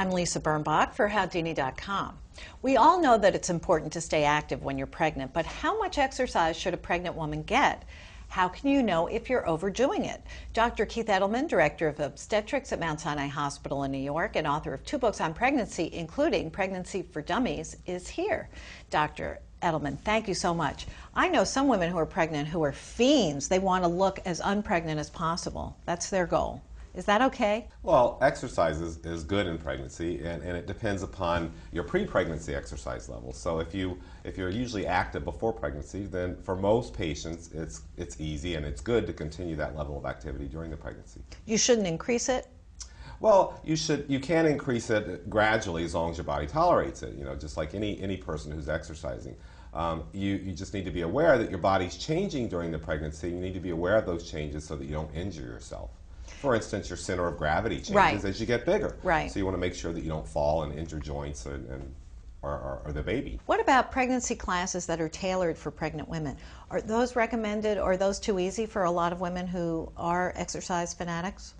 I'm Lisa Birnbach for HowDini.com. We all know that it's important to stay active when you're pregnant, but how much exercise should a pregnant woman get? How can you know if you're overdoing it? Dr. Keith Edelman, director of obstetrics at Mount Sinai Hospital in New York and author of two books on pregnancy, including Pregnancy for Dummies, is here. Dr. Edelman, thank you so much. I know some women who are pregnant who are fiends. They want to look as unpregnant as possible. That's their goal. Is that okay? Well, exercise is, is good in pregnancy, and, and it depends upon your pre-pregnancy exercise level. So if you if you're usually active before pregnancy, then for most patients it's it's easy and it's good to continue that level of activity during the pregnancy. You shouldn't increase it. Well, you should you can increase it gradually as long as your body tolerates it. You know, just like any any person who's exercising. Um, you, you just need to be aware that your body's changing during the pregnancy. You need to be aware of those changes so that you don't injure yourself for instance, your center of gravity changes right. as you get bigger. Right. So you want to make sure that you don't fall and injure joints and, and or, or, or, the baby. What about pregnancy classes that are tailored for pregnant women? Are those recommended or those too easy for a lot of women who are exercise fanatics?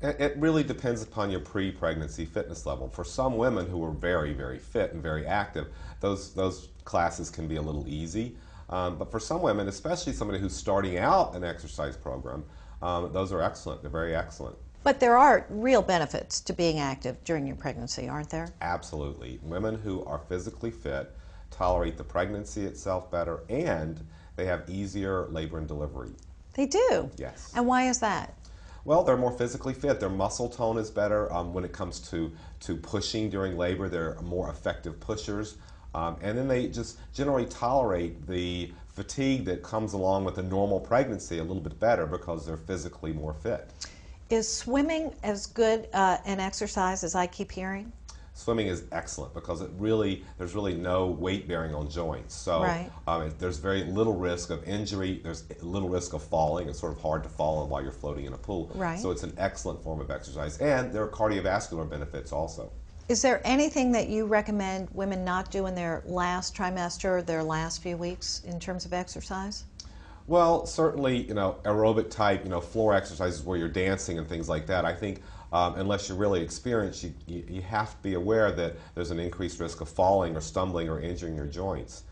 It, it really depends upon your pre-pregnancy fitness level. For some women who are very, very fit and very active, those those classes can be a little easy. Um, but for some women, especially somebody who's starting out an exercise program, um, those are excellent. They're very excellent. But there are real benefits to being active during your pregnancy, aren't there? Absolutely. Women who are physically fit tolerate the pregnancy itself better and they have easier labor and delivery. They do? Yes. And why is that? Well, they're more physically fit. Their muscle tone is better um, when it comes to, to pushing during labor. They're more effective pushers. Um, and then they just generally tolerate the fatigue that comes along with a normal pregnancy a little bit better because they're physically more fit. Is swimming as good uh, an exercise as I keep hearing? Swimming is excellent because it really there's really no weight bearing on joints, so right. um, there's very little risk of injury. There's little risk of falling. It's sort of hard to fall while you're floating in a pool. Right. So it's an excellent form of exercise, and there are cardiovascular benefits also. Is there anything that you recommend women not do in their last trimester, their last few weeks, in terms of exercise? Well, certainly, you know, aerobic type, you know, floor exercises where you're dancing and things like that. I think um, unless you're really experienced, you, you have to be aware that there's an increased risk of falling or stumbling or injuring your joints.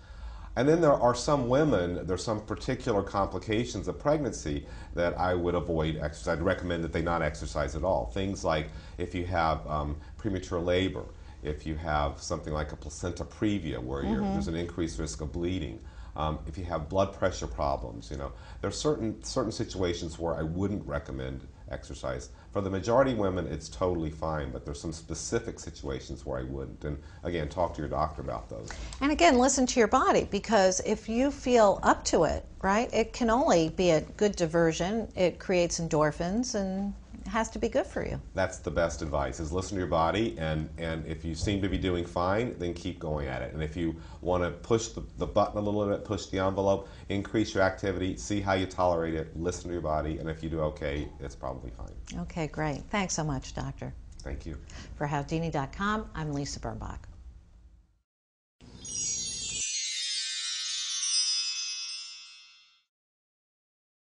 And then there are some women, there's some particular complications of pregnancy that I would avoid exercise. I'd recommend that they not exercise at all. Things like if you have um, premature labor, if you have something like a placenta previa where mm-hmm. there's an increased risk of bleeding, um, if you have blood pressure problems, you know, there are certain, certain situations where I wouldn't recommend exercise. For the majority of women, it's totally fine, but there's some specific situations where I wouldn't. And again, talk to your doctor about those. And again, listen to your body because if you feel up to it, right, it can only be a good diversion. It creates endorphins and has to be good for you. That's the best advice is listen to your body and, and if you seem to be doing fine, then keep going at it. And if you want to push the, the button a little bit, push the envelope, increase your activity, see how you tolerate it, listen to your body, and if you do okay, it's probably fine. Okay, great. Thanks so much, Doctor. Thank you. For Houdini.com, I'm Lisa Bernbach.